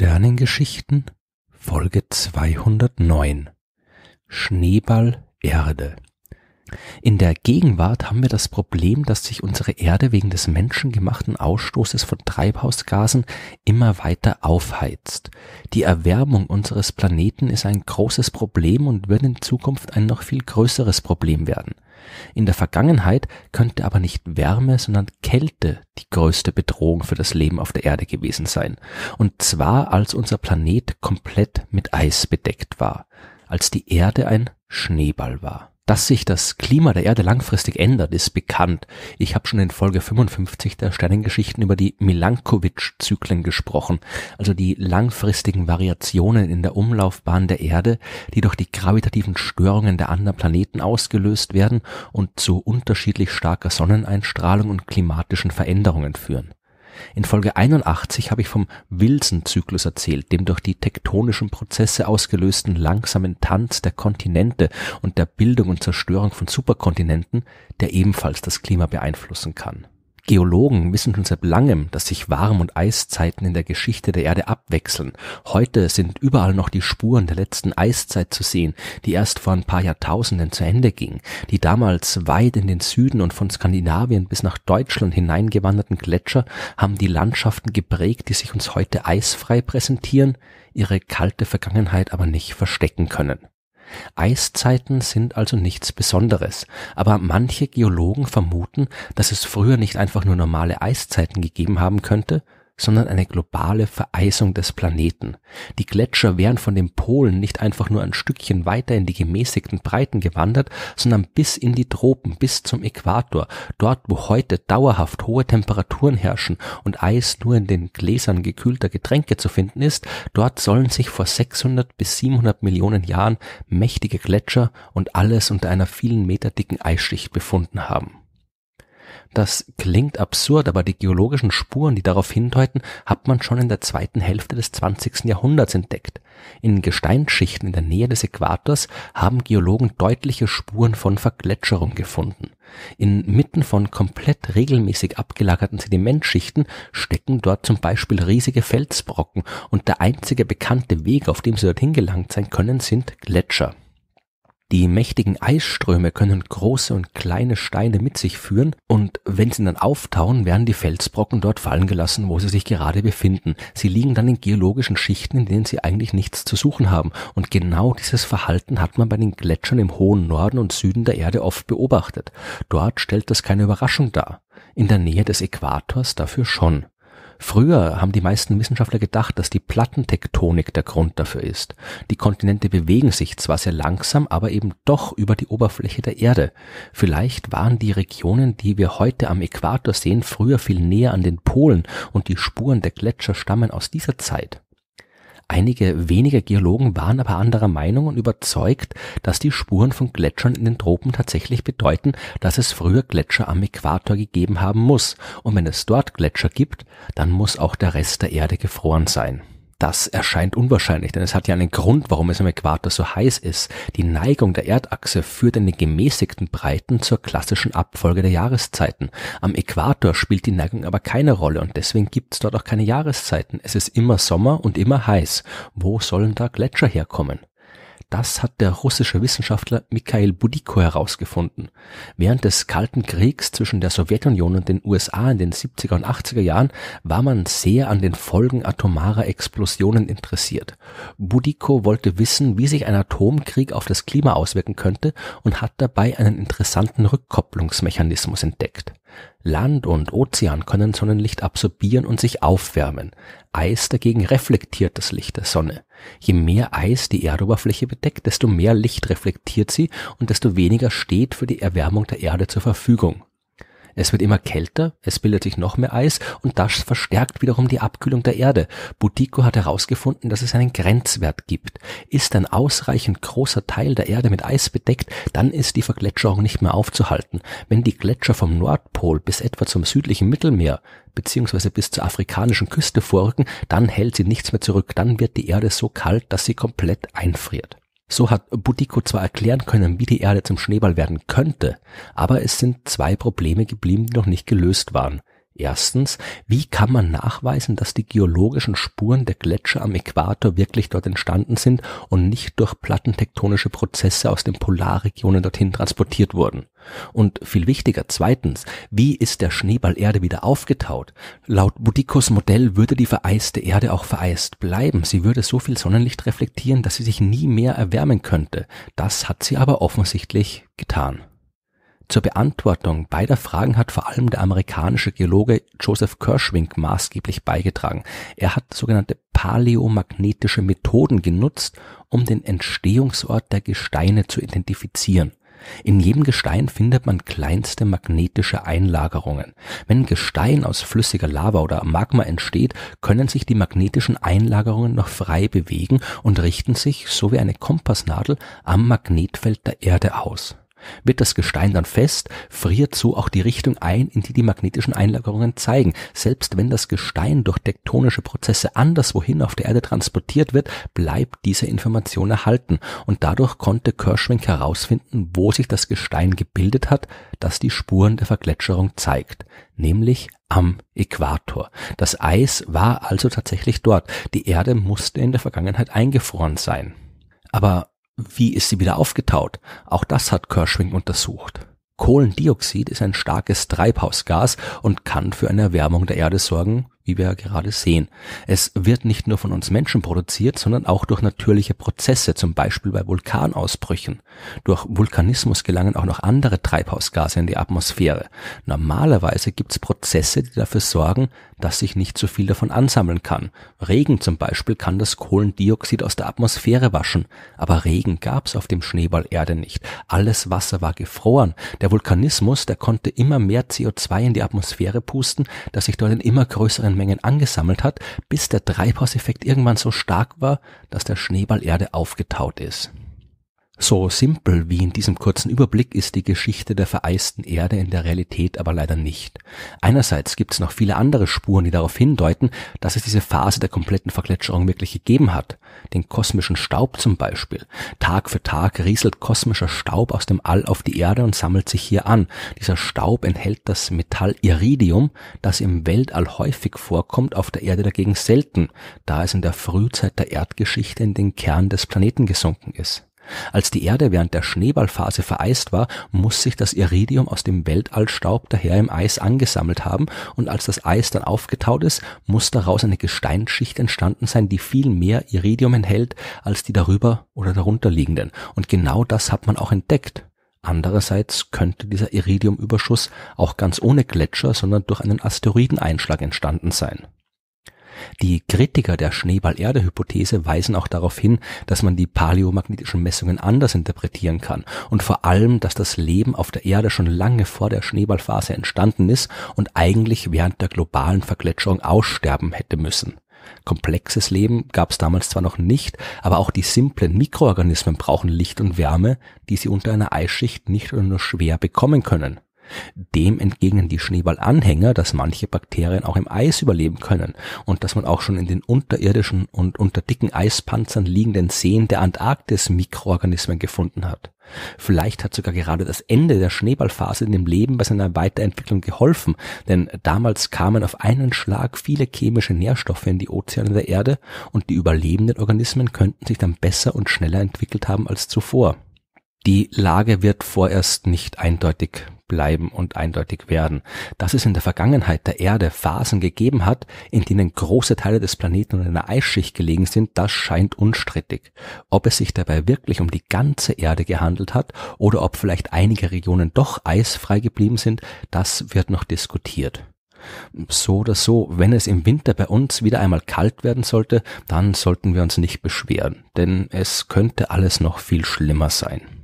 Sternengeschichten Folge 209 Schneeball Erde in der Gegenwart haben wir das Problem, dass sich unsere Erde wegen des menschengemachten Ausstoßes von Treibhausgasen immer weiter aufheizt. Die Erwärmung unseres Planeten ist ein großes Problem und wird in Zukunft ein noch viel größeres Problem werden. In der Vergangenheit könnte aber nicht Wärme, sondern Kälte die größte Bedrohung für das Leben auf der Erde gewesen sein. Und zwar als unser Planet komplett mit Eis bedeckt war, als die Erde ein Schneeball war. Dass sich das Klima der Erde langfristig ändert, ist bekannt. Ich habe schon in Folge 55 der Sternengeschichten über die Milankovitch-Zyklen gesprochen, also die langfristigen Variationen in der Umlaufbahn der Erde, die durch die gravitativen Störungen der anderen Planeten ausgelöst werden und zu unterschiedlich starker Sonneneinstrahlung und klimatischen Veränderungen führen. In Folge 81 habe ich vom Wilson-Zyklus erzählt, dem durch die tektonischen Prozesse ausgelösten langsamen Tanz der Kontinente und der Bildung und Zerstörung von Superkontinenten, der ebenfalls das Klima beeinflussen kann Geologen wissen schon seit langem, dass sich Warm- und Eiszeiten in der Geschichte der Erde abwechseln. Heute sind überall noch die Spuren der letzten Eiszeit zu sehen, die erst vor ein paar Jahrtausenden zu Ende ging. Die damals weit in den Süden und von Skandinavien bis nach Deutschland hineingewanderten Gletscher haben die Landschaften geprägt, die sich uns heute eisfrei präsentieren, ihre kalte Vergangenheit aber nicht verstecken können. Eiszeiten sind also nichts Besonderes, aber manche Geologen vermuten, dass es früher nicht einfach nur normale Eiszeiten gegeben haben könnte sondern eine globale Vereisung des Planeten. Die Gletscher wären von den Polen nicht einfach nur ein Stückchen weiter in die gemäßigten Breiten gewandert, sondern bis in die Tropen, bis zum Äquator, dort wo heute dauerhaft hohe Temperaturen herrschen und Eis nur in den Gläsern gekühlter Getränke zu finden ist, dort sollen sich vor 600 bis 700 Millionen Jahren mächtige Gletscher und alles unter einer vielen Meter dicken Eisschicht befunden haben. Das klingt absurd, aber die geologischen Spuren, die darauf hindeuten, hat man schon in der zweiten Hälfte des 20. Jahrhunderts entdeckt. In Gesteinsschichten in der Nähe des Äquators haben Geologen deutliche Spuren von Vergletscherung gefunden. Inmitten von komplett regelmäßig abgelagerten Sedimentschichten stecken dort zum Beispiel riesige Felsbrocken und der einzige bekannte Weg, auf dem sie dorthin gelangt sein können, sind Gletscher. Die mächtigen Eisströme können große und kleine Steine mit sich führen und wenn sie dann auftauen, werden die Felsbrocken dort fallen gelassen, wo sie sich gerade befinden. Sie liegen dann in geologischen Schichten, in denen sie eigentlich nichts zu suchen haben. Und genau dieses Verhalten hat man bei den Gletschern im hohen Norden und Süden der Erde oft beobachtet. Dort stellt das keine Überraschung dar. In der Nähe des Äquators dafür schon. Früher haben die meisten Wissenschaftler gedacht, dass die Plattentektonik der Grund dafür ist. Die Kontinente bewegen sich zwar sehr langsam, aber eben doch über die Oberfläche der Erde. Vielleicht waren die Regionen, die wir heute am Äquator sehen, früher viel näher an den Polen und die Spuren der Gletscher stammen aus dieser Zeit. Einige wenige Geologen waren aber anderer Meinung und überzeugt, dass die Spuren von Gletschern in den Tropen tatsächlich bedeuten, dass es früher Gletscher am Äquator gegeben haben muss, und wenn es dort Gletscher gibt, dann muss auch der Rest der Erde gefroren sein das erscheint unwahrscheinlich, denn es hat ja einen Grund, warum es am Äquator so heiß ist. Die Neigung der Erdachse führt in den gemäßigten Breiten zur klassischen Abfolge der Jahreszeiten. Am Äquator spielt die Neigung aber keine Rolle und deswegen gibt es dort auch keine Jahreszeiten. Es ist immer Sommer und immer heiß. Wo sollen da Gletscher herkommen? Das hat der russische Wissenschaftler Mikhail Budiko herausgefunden. Während des Kalten Kriegs zwischen der Sowjetunion und den USA in den 70er und 80er Jahren war man sehr an den Folgen atomarer Explosionen interessiert. Budiko wollte wissen, wie sich ein Atomkrieg auf das Klima auswirken könnte und hat dabei einen interessanten Rückkopplungsmechanismus entdeckt. Land und Ozean können Sonnenlicht absorbieren und sich aufwärmen. Eis dagegen reflektiert das Licht der Sonne. Je mehr Eis die Erdoberfläche bedeckt, desto mehr Licht reflektiert sie und desto weniger steht für die Erwärmung der Erde zur Verfügung. Es wird immer kälter, es bildet sich noch mehr Eis und das verstärkt wiederum die Abkühlung der Erde. Boudico hat herausgefunden, dass es einen Grenzwert gibt. Ist ein ausreichend großer Teil der Erde mit Eis bedeckt, dann ist die Vergletscherung nicht mehr aufzuhalten. Wenn die Gletscher vom Nordpol bis etwa zum südlichen Mittelmeer beziehungsweise bis zur afrikanischen Küste vorrücken, dann hält sie nichts mehr zurück, dann wird die Erde so kalt, dass sie komplett einfriert. So hat Butiko zwar erklären können, wie die Erde zum Schneeball werden könnte, aber es sind zwei Probleme geblieben, die noch nicht gelöst waren. Erstens, wie kann man nachweisen, dass die geologischen Spuren der Gletscher am Äquator wirklich dort entstanden sind und nicht durch plattentektonische Prozesse aus den Polarregionen dorthin transportiert wurden? Und viel wichtiger, zweitens, wie ist der Schneeball Erde wieder aufgetaut? Laut Budikos Modell würde die vereiste Erde auch vereist bleiben. Sie würde so viel Sonnenlicht reflektieren, dass sie sich nie mehr erwärmen könnte. Das hat sie aber offensichtlich getan. Zur Beantwortung beider Fragen hat vor allem der amerikanische Geologe Joseph Kirschwink maßgeblich beigetragen. Er hat sogenannte paläomagnetische Methoden genutzt, um den Entstehungsort der Gesteine zu identifizieren. In jedem Gestein findet man kleinste magnetische Einlagerungen. Wenn Gestein aus flüssiger Lava oder Magma entsteht, können sich die magnetischen Einlagerungen noch frei bewegen und richten sich, so wie eine Kompassnadel, am Magnetfeld der Erde aus. Wird das Gestein dann fest, friert so auch die Richtung ein, in die die magnetischen Einlagerungen zeigen. Selbst wenn das Gestein durch tektonische Prozesse anderswohin auf der Erde transportiert wird, bleibt diese Information erhalten. Und dadurch konnte Kirschwink herausfinden, wo sich das Gestein gebildet hat, das die Spuren der Vergletscherung zeigt. Nämlich am Äquator. Das Eis war also tatsächlich dort. Die Erde musste in der Vergangenheit eingefroren sein. Aber wie ist sie wieder aufgetaut? Auch das hat Kirschwing untersucht. Kohlendioxid ist ein starkes Treibhausgas und kann für eine Erwärmung der Erde sorgen, wie wir ja gerade sehen. Es wird nicht nur von uns Menschen produziert, sondern auch durch natürliche Prozesse, zum Beispiel bei Vulkanausbrüchen. Durch Vulkanismus gelangen auch noch andere Treibhausgase in die Atmosphäre. Normalerweise gibt es Prozesse, die dafür sorgen, dass sich nicht so viel davon ansammeln kann. Regen zum Beispiel kann das Kohlendioxid aus der Atmosphäre waschen, aber Regen gab es auf dem Schneeball Erde nicht. Alles Wasser war gefroren. Der Vulkanismus, der konnte immer mehr CO2 in die Atmosphäre pusten, dass sich dort in immer größeren Sonnenmengen angesammelt hat, bis der Treibhauseffekt irgendwann so stark war, dass der Schneeball Erde aufgetaut ist so simpel wie in diesem kurzen Überblick ist die Geschichte der vereisten Erde in der Realität aber leider nicht. Einerseits gibt es noch viele andere Spuren, die darauf hindeuten, dass es diese Phase der kompletten Vergletscherung wirklich gegeben hat. Den kosmischen Staub zum Beispiel. Tag für Tag rieselt kosmischer Staub aus dem All auf die Erde und sammelt sich hier an. Dieser Staub enthält das Metall Iridium, das im Weltall häufig vorkommt, auf der Erde dagegen selten, da es in der Frühzeit der Erdgeschichte in den Kern des Planeten gesunken ist. Als die Erde während der Schneeballphase vereist war, muss sich das Iridium aus dem Weltallstaub daher im Eis angesammelt haben und als das Eis dann aufgetaut ist, muss daraus eine Gesteinsschicht entstanden sein, die viel mehr Iridium enthält als die darüber oder darunter liegenden. Und genau das hat man auch entdeckt. Andererseits könnte dieser Iridiumüberschuss auch ganz ohne Gletscher, sondern durch einen Asteroideneinschlag entstanden sein. Die Kritiker der Schneeball-Erde-Hypothese weisen auch darauf hin, dass man die paläomagnetischen Messungen anders interpretieren kann und vor allem, dass das Leben auf der Erde schon lange vor der Schneeballphase entstanden ist und eigentlich während der globalen Vergletscherung aussterben hätte müssen. Komplexes Leben gab es damals zwar noch nicht, aber auch die simplen Mikroorganismen brauchen Licht und Wärme, die sie unter einer Eisschicht nicht oder nur schwer bekommen können. Dem entgegnen die Schneeballanhänger, dass manche Bakterien auch im Eis überleben können und dass man auch schon in den unterirdischen und unter dicken Eispanzern liegenden Seen der Antarktis Mikroorganismen gefunden hat. Vielleicht hat sogar gerade das Ende der Schneeballphase in dem Leben bei seiner Weiterentwicklung geholfen, denn damals kamen auf einen Schlag viele chemische Nährstoffe in die Ozeane der Erde und die überlebenden Organismen könnten sich dann besser und schneller entwickelt haben als zuvor. Die Lage wird vorerst nicht eindeutig bleiben und eindeutig werden, dass es in der Vergangenheit der Erde Phasen gegeben hat, in denen große Teile des Planeten in einer Eisschicht gelegen sind, das scheint unstrittig. Ob es sich dabei wirklich um die ganze Erde gehandelt hat oder ob vielleicht einige Regionen doch eisfrei geblieben sind, das wird noch diskutiert. So oder so, wenn es im Winter bei uns wieder einmal kalt werden sollte, dann sollten wir uns nicht beschweren, denn es könnte alles noch viel schlimmer sein.